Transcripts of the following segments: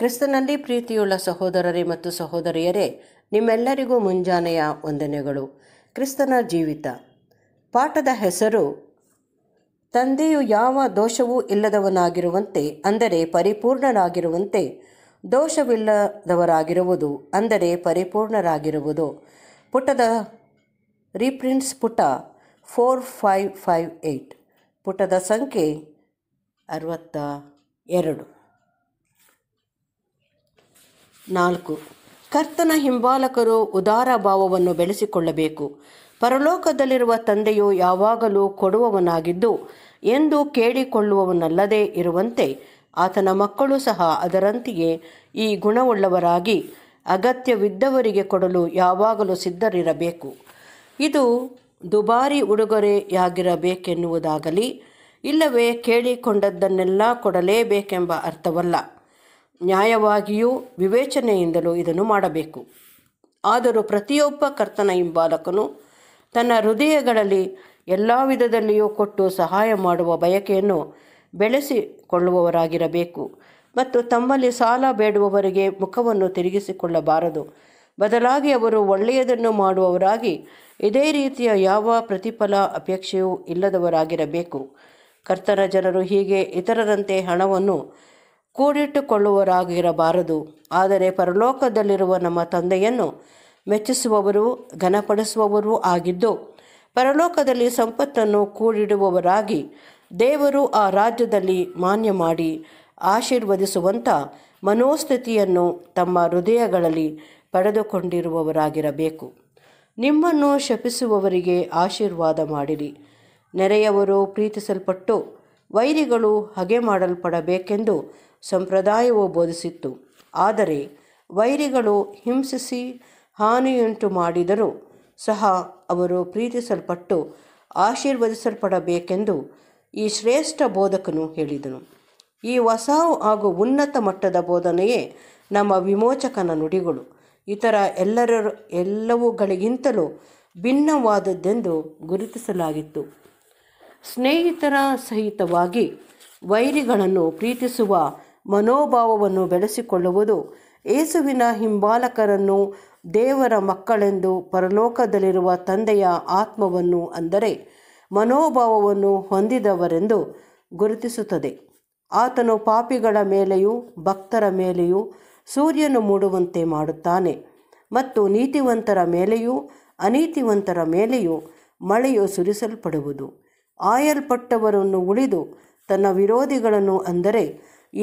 ಕ್ರಿಸ್ತನಲ್ಲಿ ಪ್ರೀತಿಯುಳ್ಳ ಸಹೋದರರೇ ಮತ್ತು ಸಹೋದರಿಯರೇ ನಿಮ್ಮೆಲ್ಲರಿಗೂ ಮುಂಜಾನೆಯ ವಂದನೆಗಳು ಕ್ರಿಸ್ತನ ಜೀವಿತ ಪಾಠದ ಹೆಸರು ತಂದೆಯು ಯಾವ ದೋಷವೂ ಇಲ್ಲದವನಾಗಿರುವಂತೆ ಅಂದರೆ ಪರಿಪೂರ್ಣರಾಗಿರುವಂತೆ ದೋಷವಿಲ್ಲದವರಾಗಿರುವುದು ಅಂದರೆ ಪರಿಪೂರ್ಣರಾಗಿರುವುದು ಪುಟದ ರೀಪ್ರಿಂಟ್ಸ್ ಪುಟ ಫೋರ್ ಫೈವ್ ಫೈವ್ ಏಯ್ಟ್ ಪುಟದ ಸಂಖ್ಯೆ ಅರವತ್ತ ಎರಡು ನಾಲ್ಕು ಕರ್ತನ ಹಿಂಬಾಲಕರು ಉದಾರ ಭಾವವನ್ನು ಬೆಳೆಸಿಕೊಳ್ಳಬೇಕು ಪರಲೋಕದಲ್ಲಿರುವ ತಂದೆಯು ಯಾವಾಗಲೂ ಕೊಡುವವನಾಗಿದ್ದು ಎಂದು ಕೇಳಿಕೊಳ್ಳುವವನಲ್ಲದೆ ಇರುವಂತೆ ಆತನ ಮಕ್ಕಳು ಸಹ ಅದರಂತೆಯೇ ಈ ಗುಣವುಳ್ಳವರಾಗಿ ಅಗತ್ಯವಿದ್ದವರಿಗೆ ಕೊಡಲು ಯಾವಾಗಲೂ ಸಿದ್ಧರಿರಬೇಕು ಇದು ದುಬಾರಿ ಉಡುಗೊರೆಯಾಗಿರಬೇಕೆನ್ನುವುದಾಗಲಿ ಇಲ್ಲವೇ ಕೇಳಿಕೊಂಡದ್ದನ್ನೆಲ್ಲ ಕೊಡಲೇಬೇಕೆಂಬ ಅರ್ಥವಲ್ಲ ನ್ಯಾಯವಾಗಿಯೂ ವಿವೇಚನೆಯಿಂದಲೂ ಇದನ್ನು ಮಾಡಬೇಕು ಆದರೂ ಪ್ರತಿಯೊಬ್ಬ ಕರ್ತನ ಹಿಂಬಾಲಕನು ತನ್ನ ಹೃದಯಗಳಲ್ಲಿ ಎಲ್ಲ ವಿಧದಲ್ಲಿಯೂ ಕೊಟ್ಟು ಸಹಾಯ ಮಾಡುವ ಬಯಕೆಯನ್ನು ಬೆಳೆಸಿಕೊಳ್ಳುವವರಾಗಿರಬೇಕು ಮತ್ತು ತಮ್ಮಲ್ಲಿ ಸಾಲ ಬೇಡುವವರಿಗೆ ಮುಖವನ್ನು ತಿರುಗಿಸಿಕೊಳ್ಳಬಾರದು ಬದಲಾಗಿ ಅವರು ಒಳ್ಳೆಯದನ್ನು ಮಾಡುವವರಾಗಿ ಇದೇ ರೀತಿಯ ಯಾವ ಪ್ರತಿಫಲ ಅಪೇಕ್ಷೆಯೂ ಇಲ್ಲದವರಾಗಿರಬೇಕು ಕರ್ತನ ಜನರು ಹೀಗೆ ಇತರರಂತೆ ಹಣವನ್ನು ಕೂಡಿಟ್ಟುಕೊಳ್ಳುವರಾಗಿರಬಾರದು ಆದರೆ ಪರಲೋಕದಲ್ಲಿರುವ ನಮ್ಮ ತಂದೆಯನ್ನು ಮೆಚ್ಚಿಸುವವರು ಘನಪಡಿಸುವವರೂ ಆಗಿದ್ದು ಪರಲೋಕದಲ್ಲಿ ಸಂಪತ್ತನ್ನು ಕೂಡಿಡುವವರಾಗಿ ದೇವರು ಆ ರಾಜ್ಯದಲ್ಲಿ ಮಾನ್ಯ ಮಾಡಿ ಆಶೀರ್ವದಿಸುವಂಥ ಮನೋಸ್ಥಿತಿಯನ್ನು ತಮ್ಮ ಹೃದಯಗಳಲ್ಲಿ ಪಡೆದುಕೊಂಡಿರುವವರಾಗಿರಬೇಕು ನಿಮ್ಮನ್ನು ಶಪಿಸುವವರಿಗೆ ಆಶೀರ್ವಾದ ಮಾಡಿರಿ ನೆರೆಯವರು ಪ್ರೀತಿಸಲ್ಪಟ್ಟು ವೈರಿಗಳು ಹಗೆ ಮಾಡಲ್ಪಡಬೇಕೆಂದು ಸಂಪ್ರದಾಯವು ಬೋಧಿಸಿತ್ತು ಆದರೆ ವೈರಿಗಳು ಹಿಂಸಿಸಿ ಹಾನಿಯುಂಟು ಮಾಡಿದರೂ ಸಹ ಅವರು ಪ್ರೀತಿಸಲ್ಪಟ್ಟು ಆಶೀರ್ವದಿಸಲ್ಪಡಬೇಕೆಂದು ಈ ಶ್ರೇಷ್ಠ ಬೋಧಕನು ಹೇಳಿದನು ಈ ವಸಾವು ಹಾಗೂ ಉನ್ನತ ಮಟ್ಟದ ಬೋಧನೆಯೇ ನಮ್ಮ ವಿಮೋಚಕನ ನುಡಿಗಳು ಇತರ ಎಲ್ಲರ ಎಲ್ಲವುಗಳಿಗಿಂತಲೂ ಭಿನ್ನವಾದದ್ದೆಂದು ಗುರುತಿಸಲಾಗಿತ್ತು ಸ್ನೇಹಿತರ ಸಹಿತವಾಗಿ ವೈರಿಗಳನ್ನು ಪ್ರೀತಿಸುವ ಮನೋಭಾವವನ್ನು ಬೆಳೆಸಿಕೊಳ್ಳುವುದು ಏಸುವಿನ ಹಿಂಬಾಲಕರನ್ನು ದೇವರ ಮಕ್ಕಳೆಂದು ಪರಲೋಕದಲ್ಲಿರುವ ತಂದೆಯ ಆತ್ಮವನ್ನು ಅಂದರೆ ಮನೋಭಾವವನ್ನು ಹೊಂದಿದವರೆಂದು ಗುರುತಿಸುತ್ತದೆ ಆತನು ಪಾಪಿಗಳ ಮೇಲೆಯೂ ಭಕ್ತರ ಮೇಲೆಯೂ ಸೂರ್ಯನು ಮೂಡುವಂತೆ ಮಾಡುತ್ತಾನೆ ಮತ್ತು ನೀತಿವಂತರ ಮೇಲೆಯೂ ಅನೀತಿವಂತರ ಮೇಲೆಯೂ ಮಳೆಯು ಸುರಿಸಲ್ಪಡುವುದು ಆಯಲ್ಪಟ್ಟವರನ್ನು ಉಳಿದು ತನ್ನ ವಿರೋಧಿಗಳನ್ನು ಅಂದರೆ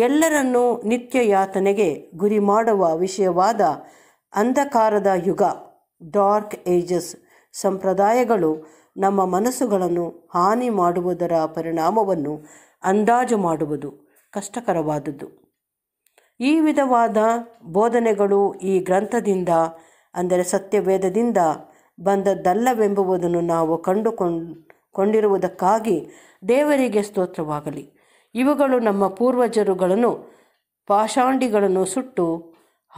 ಎಲ್ಲರನ್ನೂ ನಿತ್ಯ ಯಾತನೆಗೆ ಗುರಿ ಮಾಡುವ ವಿಷಯವಾದ ಅಂಧಕಾರದ ಯುಗ ಡಾರ್ಕ್ ಏಜಸ್ ಸಂಪ್ರದಾಯಗಳು ನಮ್ಮ ಮನಸ್ಸುಗಳನ್ನು ಹಾನಿ ಮಾಡುವುದರ ಪರಿಣಾಮವನ್ನು ಅಂದಾಜು ಮಾಡುವುದು ಕಷ್ಟಕರವಾದದ್ದು ಈ ವಿಧವಾದ ಬೋಧನೆಗಳು ಈ ಗ್ರಂಥದಿಂದ ಅಂದರೆ ಸತ್ಯವೇದದಿಂದ ಬಂದದ್ದಲ್ಲವೆಂಬುದನ್ನು ನಾವು ಕಂಡುಕೊಂಡು ಕೊಂಡಿರುವುದಕ್ಕಾಗಿ ದೇವರಿಗೆ ಸ್ತೋತ್ರವಾಗಲಿ ಇವುಗಳು ನಮ್ಮ ಪೂರ್ವಜರುಗಳನ್ನು ಪಾಷಾಂಡಿಗಳನ್ನು ಸುಟ್ಟು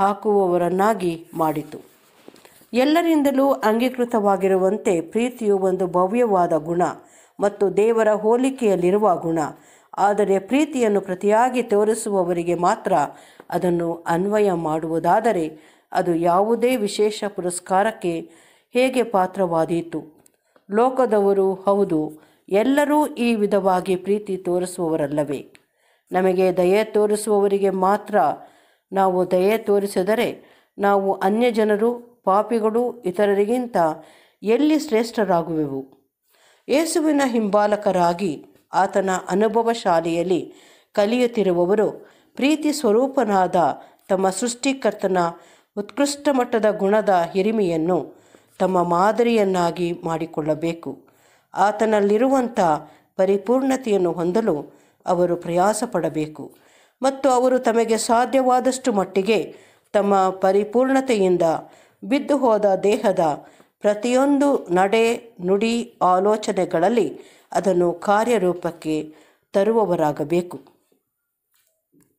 ಹಾಕುವವರನ್ನಾಗಿ ಮಾಡಿತು ಎಲ್ಲರಿಂದಲೂ ಅಂಗೀಕೃತವಾಗಿರುವಂತೆ ಪ್ರೀತಿಯು ಒಂದು ಭವ್ಯವಾದ ಗುಣ ಮತ್ತು ದೇವರ ಹೋಲಿಕೆಯಲ್ಲಿರುವ ಗುಣ ಆದರೆ ಪ್ರೀತಿಯನ್ನು ಪ್ರತಿಯಾಗಿ ತೋರಿಸುವವರಿಗೆ ಮಾತ್ರ ಅದನ್ನು ಅನ್ವಯ ಮಾಡುವುದಾದರೆ ಅದು ಯಾವುದೇ ವಿಶೇಷ ಪುರಸ್ಕಾರಕ್ಕೆ ಹೇಗೆ ಪಾತ್ರವಾದೀತು ಲೋಕದವರು ಹೌದು ಎಲ್ಲರೂ ಈ ವಿಧವಾಗಿ ಪ್ರೀತಿ ತೋರಿಸುವವರಲ್ಲವೇ ನಮಗೆ ದಯೆ ತೋರಿಸುವವರಿಗೆ ಮಾತ್ರ ನಾವು ದಯೆ ತೋರಿಸಿದರೆ ನಾವು ಅನ್ಯ ಜನರು ಪಾಪಿಗಳು ಇತರರಿಗಿಂತ ಎಲ್ಲಿ ಶ್ರೇಷ್ಠರಾಗುವೆವು ಯೇಸುವಿನ ಹಿಂಬಾಲಕರಾಗಿ ಆತನ ಅನುಭವ ಶಾಲೆಯಲ್ಲಿ ಕಲಿಯುತ್ತಿರುವವರು ಪ್ರೀತಿ ಸ್ವರೂಪನಾದ ತಮ್ಮ ಸೃಷ್ಟಿಕರ್ತನ ಉತ್ಕೃಷ್ಟ ಮಟ್ಟದ ಗುಣದ ಹಿರಿಮೆಯನ್ನು ತಮ್ಮ ಮಾದರಿಯನ್ನಾಗಿ ಮಾಡಿಕೊಳ್ಳಬೇಕು ಆತನಲ್ಲಿರುವಂಥ ಪರಿಪೂರ್ಣತೆಯನ್ನು ಹೊಂದಲು ಅವರು ಪ್ರಯಾಸ ಪಡಬೇಕು ಮತ್ತು ಅವರು ತಮಗೆ ಸಾಧ್ಯವಾದಷ್ಟು ಮಟ್ಟಿಗೆ ತಮ್ಮ ಪರಿಪೂರ್ಣತೆಯಿಂದ ಬಿದ್ದು ಹೋದ ದೇಹದ ಪ್ರತಿಯೊಂದು ನಡೆ ನುಡಿ ಆಲೋಚನೆಗಳಲ್ಲಿ ಅದನ್ನು ಕಾರ್ಯರೂಪಕ್ಕೆ ತರುವವರಾಗಬೇಕು